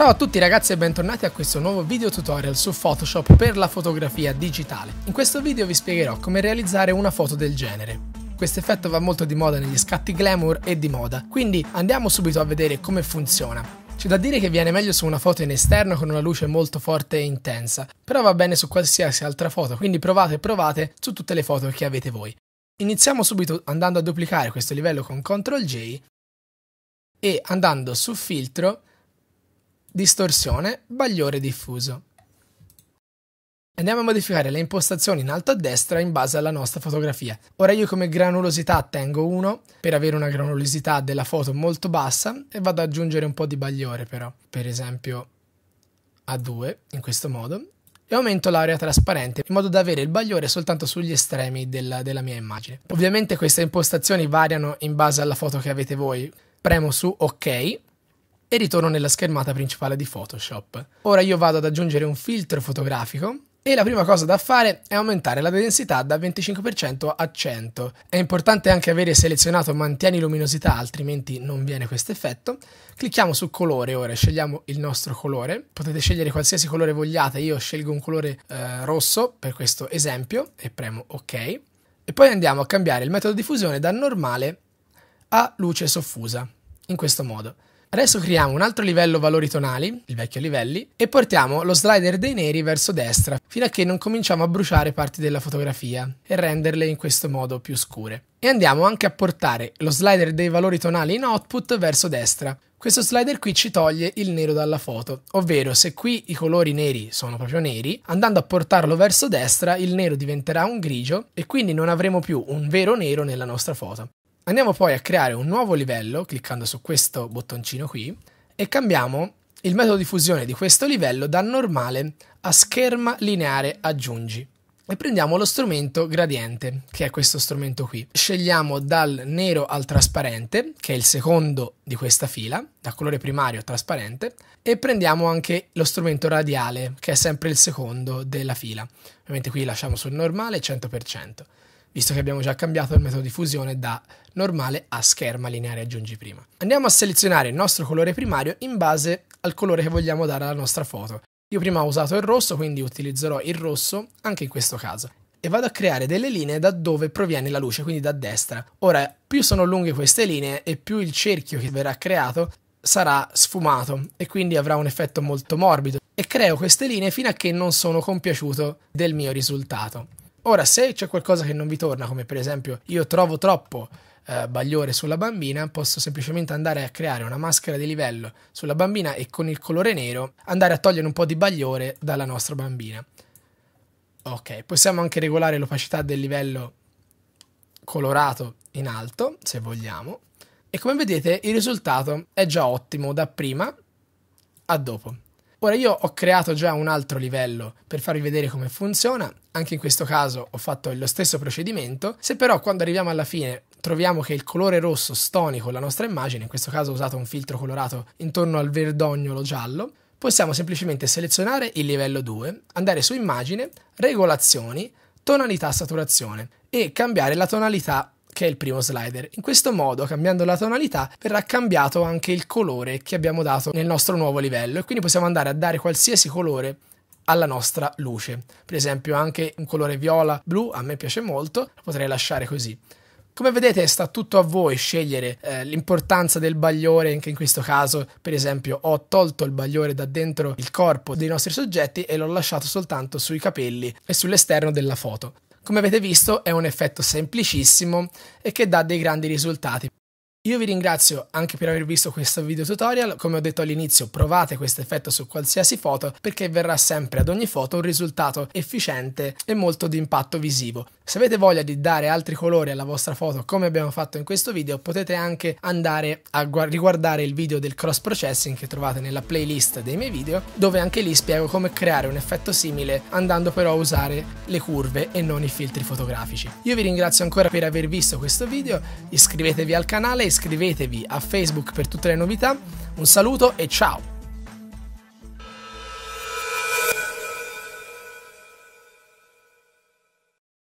Ciao a tutti ragazzi e bentornati a questo nuovo video tutorial su Photoshop per la fotografia digitale. In questo video vi spiegherò come realizzare una foto del genere. Questo effetto va molto di moda negli scatti glamour e di moda, quindi andiamo subito a vedere come funziona. C'è da dire che viene meglio su una foto in esterno con una luce molto forte e intensa, però va bene su qualsiasi altra foto, quindi provate e provate su tutte le foto che avete voi. Iniziamo subito andando a duplicare questo livello con CTRL J e andando su filtro distorsione, bagliore diffuso. Andiamo a modificare le impostazioni in alto a destra in base alla nostra fotografia. Ora io come granulosità tengo 1 per avere una granulosità della foto molto bassa e vado ad aggiungere un po' di bagliore però, per esempio a 2 in questo modo e aumento l'area trasparente in modo da avere il bagliore soltanto sugli estremi della, della mia immagine. Ovviamente queste impostazioni variano in base alla foto che avete voi. Premo su ok e ritorno nella schermata principale di Photoshop. Ora io vado ad aggiungere un filtro fotografico e la prima cosa da fare è aumentare la densità da 25% a 100. È importante anche avere selezionato mantieni luminosità, altrimenti non viene questo effetto. Clicchiamo su colore ora, scegliamo il nostro colore. Potete scegliere qualsiasi colore vogliate, io scelgo un colore eh, rosso per questo esempio e premo ok. E poi andiamo a cambiare il metodo di fusione da normale a luce soffusa, in questo modo. Adesso creiamo un altro livello valori tonali, il vecchio livelli, e portiamo lo slider dei neri verso destra, fino a che non cominciamo a bruciare parti della fotografia e renderle in questo modo più scure. E andiamo anche a portare lo slider dei valori tonali in output verso destra, questo slider qui ci toglie il nero dalla foto, ovvero se qui i colori neri sono proprio neri, andando a portarlo verso destra il nero diventerà un grigio e quindi non avremo più un vero nero nella nostra foto. Andiamo poi a creare un nuovo livello cliccando su questo bottoncino qui e cambiamo il metodo di fusione di questo livello da normale a scherma lineare aggiungi e prendiamo lo strumento gradiente, che è questo strumento qui. Scegliamo dal nero al trasparente, che è il secondo di questa fila, da colore primario a trasparente, e prendiamo anche lo strumento radiale, che è sempre il secondo della fila. Ovviamente qui lasciamo sul normale 100% visto che abbiamo già cambiato il metodo di fusione da normale a scherma lineare aggiungi prima. Andiamo a selezionare il nostro colore primario in base al colore che vogliamo dare alla nostra foto. Io prima ho usato il rosso, quindi utilizzerò il rosso anche in questo caso. E vado a creare delle linee da dove proviene la luce, quindi da destra. Ora, più sono lunghe queste linee e più il cerchio che verrà creato sarà sfumato e quindi avrà un effetto molto morbido e creo queste linee fino a che non sono compiaciuto del mio risultato. Ora, se c'è qualcosa che non vi torna, come per esempio io trovo troppo eh, bagliore sulla bambina, posso semplicemente andare a creare una maschera di livello sulla bambina e con il colore nero andare a togliere un po' di bagliore dalla nostra bambina. Ok, possiamo anche regolare l'opacità del livello colorato in alto, se vogliamo. E come vedete il risultato è già ottimo da prima a dopo. Ora io ho creato già un altro livello per farvi vedere come funziona, anche in questo caso ho fatto lo stesso procedimento, se però quando arriviamo alla fine troviamo che il colore rosso stoni con la nostra immagine, in questo caso ho usato un filtro colorato intorno al verdognolo giallo, possiamo semplicemente selezionare il livello 2, andare su immagine, regolazioni, tonalità saturazione e cambiare la tonalità che è il primo slider. In questo modo, cambiando la tonalità, verrà cambiato anche il colore che abbiamo dato nel nostro nuovo livello e quindi possiamo andare a dare qualsiasi colore alla nostra luce. Per esempio anche un colore viola, blu, a me piace molto, lo potrei lasciare così. Come vedete sta tutto a voi scegliere eh, l'importanza del bagliore, anche in questo caso per esempio ho tolto il bagliore da dentro il corpo dei nostri soggetti e l'ho lasciato soltanto sui capelli e sull'esterno della foto. Come avete visto è un effetto semplicissimo e che dà dei grandi risultati. Io vi ringrazio anche per aver visto questo video tutorial, come ho detto all'inizio provate questo effetto su qualsiasi foto perché verrà sempre ad ogni foto un risultato efficiente e molto di impatto visivo. Se avete voglia di dare altri colori alla vostra foto come abbiamo fatto in questo video potete anche andare a riguardare il video del cross processing che trovate nella playlist dei miei video dove anche lì spiego come creare un effetto simile andando però a usare le curve e non i filtri fotografici. Io vi ringrazio ancora per aver visto questo video, iscrivetevi al canale e iscrivetevi a Facebook per tutte le novità. Un saluto e ciao!